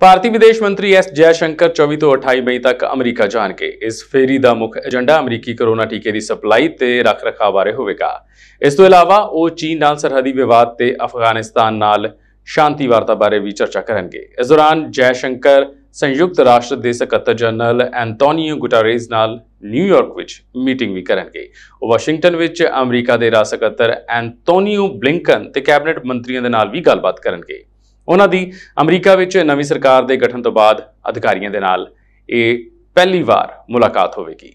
ਭਾਰਤੀ ਵਿਦੇਸ਼ ਮੰਤਰੀ ਐਸ ਜੈ ਸ਼ੰਕਰ 24 ਤੋਂ 28 ਮਈ ਤੱਕ ਅਮਰੀਕਾ ਜਾਣਗੇ ਇਸ ਫੇਰੀ ਦਾ ਮੁੱਖ ਏਜੰਡਾ ਅਮਰੀਕੀ ਕਰੋਨਾ ਟੀਕੇ ਦੀ ਸਪਲਾਈ ਤੇ ਰੱਖ-ਰਖਾਅ ਬਾਰੇ ਹੋਵੇਗਾ ਇਸ ਤੋਂ ਇਲਾਵਾ ਉਹ ਚੀਨ ਨਾਲ ਸਰਹੱਦੀ ਵਿਵਾਦ ਤੇ ਅਫਗਾਨਿਸਤਾਨ ਨਾਲ ਸ਼ਾਂਤੀ ਵਾਰਤਾ ਬਾਰੇ ਵੀ ਚਰਚਾ ਕਰਨਗੇ ਇਸ ਦੌਰਾਨ ਜੈ ਸ਼ੰਕਰ ਸੰਯੁਕਤ ਰਾਸ਼ਟਰ ਦੇ ਸਕੱਤਰ ਜਨਰਲ ਐਂਟੋਨੀਓ ਗੁਟਾਰੇਜ਼ ਨਾਲ ਨਿਊਯਾਰਕ ਵਿੱਚ ਮੀਟਿੰਗ ਵੀ ਕਰਨਗੇ ਉਹ ਵਾਸ਼ਿੰਗਟਨ ਵਿੱਚ ਅਮਰੀਕਾ ਦੇ ਰਾਜ ਸਕੱਤਰ ਐਂਟੋਨੀਓ ਬਲਿੰਕਨ ਤੇ ਕੈਬਨਿਟ ਮੰਤਰੀਆਂ ਦੇ ਨਾਲ ਵੀ ਗੱਲਬਾਤ ਕਰਨਗੇ ਉਹਨਾਂ ਦੀ ਅਮਰੀਕਾ ਵਿੱਚ ਨਵੀਂ ਸਰਕਾਰ ਦੇ ਗਠਨ ਤੋਂ ਬਾਅਦ ਅਧਿਕਾਰੀਆਂ ਦੇ ਨਾਲ ਇਹ ਪਹਿਲੀ ਵਾਰ ਮੁਲਾਕਾਤ ਹੋਵੇਗੀ